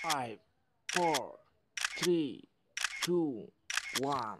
five, four, three, two, one.